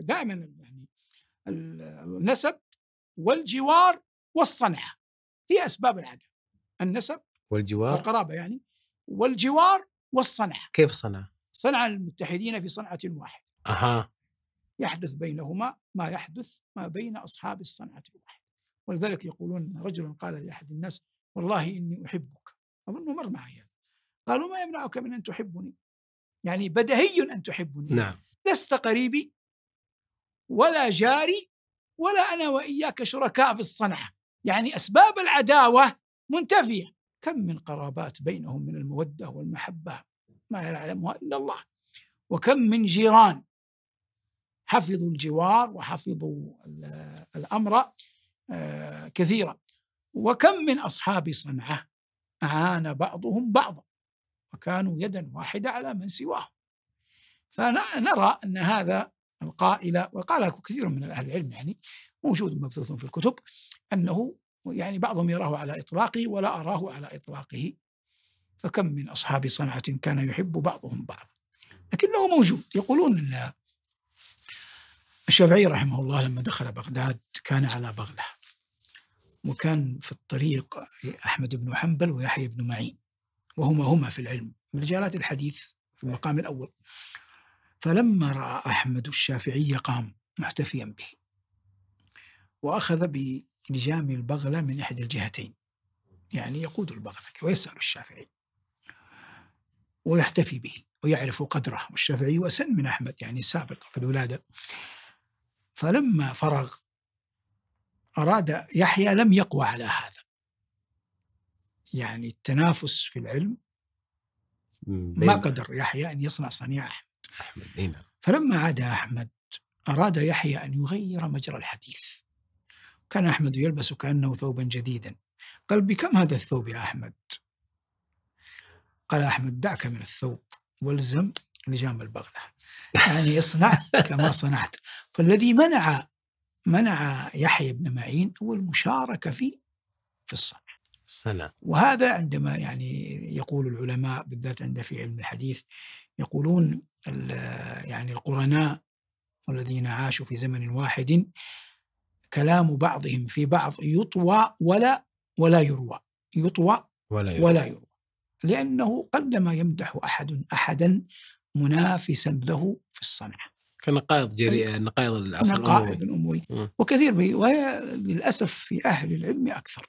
دائما يعني النسب والجوار والصنعه هي اسباب العداء النسب والجوار القرابه يعني والجوار والصنعه كيف صنعه؟ صنع المتحدين في صنعه واحده اها يحدث بينهما ما يحدث ما بين اصحاب الصنعه الواحده ولذلك يقولون رجل قال لاحد الناس والله اني احبك اظنه مر معي قالوا ما يمنعك من ان تحبني يعني بدهي ان تحبني نعم لست قريبي ولا جاري ولا أنا وإياك شركاء في الصنعة يعني أسباب العداوة منتفية كم من قرابات بينهم من المودة والمحبة ما يعلمها إلا الله وكم من جيران حفظوا الجوار وحفظوا الأمر آه، كثيرا وكم من أصحاب صنعة أعان بعضهم بعضا وكانوا يدا واحدة على من سواهم فنرى أن هذا القائلة وقالها كثير من أهل العلم يعني موجود مبثوث في الكتب أنه يعني بعضهم يراه على إطلاقه ولا أراه على إطلاقه فكم من أصحاب صنعة كان يحب بعضهم بعضا لكنه موجود يقولون أن الشافعي رحمه الله لما دخل بغداد كان على بغلة وكان في الطريق أحمد بن حنبل ويحيى بن معين وهما هما في العلم رجالات الحديث في المقام الأول فلما رأى أحمد الشافعي قام محتفيا به وأخذ بلجام البغلة من إحدى الجهتين يعني يقود البغلة ويسأل الشافعي ويحتفي به ويعرف قدره والشافعي أسن من أحمد يعني سابق في الولادة فلما فرغ أراد يحيى لم يقوى على هذا يعني التنافس في العلم ما قدر يحيى أن يصنع صنيع أحمد أحمد إينا. نعم. فلما عاد أحمد أراد يحيى أن يغير مجرى الحديث كان أحمد يلبس كأنه ثوبا جديدا قال بكم هذا الثوب يا أحمد قال أحمد دعك من الثوب والزم لجام البغلة يعني اصنع كما صنعت فالذي منع منع يحيى بن معين هو المشاركة في في الصنع سنة وهذا عندما يعني يقول العلماء بالذات عند في علم الحديث يقولون يعني القرناء الذين عاشوا في زمن واحد كلام بعضهم في بعض يطوى ولا ولا يروى يطوى ولا يروى, ولا يروى لأنه قلما يمدح أحد أحدا منافسا له في الصنعة كنقائض جريئة نقائض العصر الأموي نقائض الأموي وكثير وهي للأسف في أهل العلم أكثر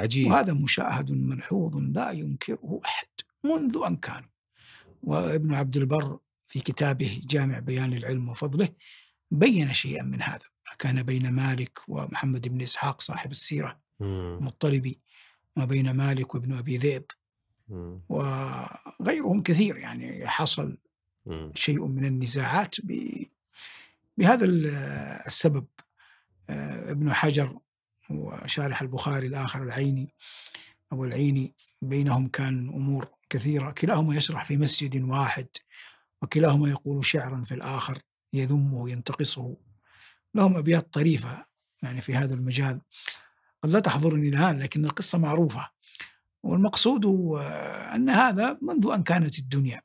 عجيب وهذا مشاهد ملحوظ لا ينكره أحد منذ أن كانوا وابن عبد البر في كتابه جامع بيان العلم وفضله بين شيئا من هذا كان بين مالك ومحمد بن إسحاق صاحب السيرة المطلبي ما بين مالك وابن أبي ذئب وغيرهم كثير يعني حصل شيء من النزاعات بهذا السبب آه، ابن حجر وشارح البخاري الآخر العيني أبو العيني بينهم كان أمور كثيرة كلاهما يشرح في مسجد واحد وكلاهما يقول شعرا في الآخر يذمه ينتقصه لهم أبيات طريفة يعني في هذا المجال قد لا تحضرني الآن لكن القصة معروفة والمقصود أن هذا منذ أن كانت الدنيا